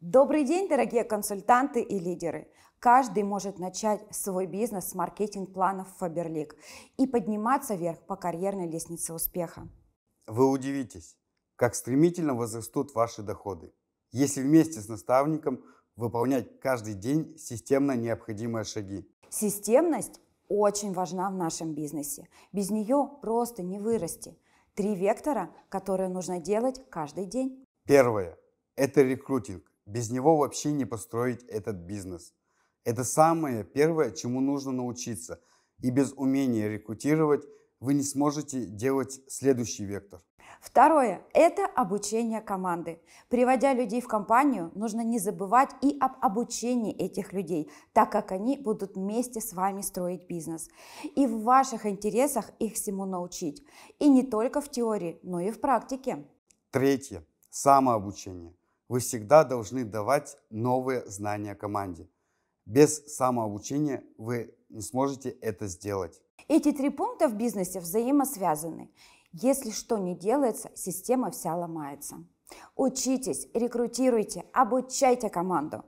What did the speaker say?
Добрый день, дорогие консультанты и лидеры! Каждый может начать свой бизнес с маркетинг-планов Faberlic и подниматься вверх по карьерной лестнице успеха. Вы удивитесь, как стремительно возрастут ваши доходы, если вместе с наставником выполнять каждый день системно необходимые шаги. Системность очень важна в нашем бизнесе. Без нее просто не вырасти. Три вектора, которые нужно делать каждый день. Первое – это рекрутинг без него вообще не построить этот бизнес. Это самое первое, чему нужно научиться. И без умения рекрутировать вы не сможете делать следующий вектор. Второе – это обучение команды. Приводя людей в компанию, нужно не забывать и об обучении этих людей, так как они будут вместе с вами строить бизнес. И в ваших интересах их всему научить. И не только в теории, но и в практике. Третье – самообучение. Вы всегда должны давать новые знания команде. Без самообучения вы не сможете это сделать. Эти три пункта в бизнесе взаимосвязаны. Если что не делается, система вся ломается. Учитесь, рекрутируйте, обучайте команду.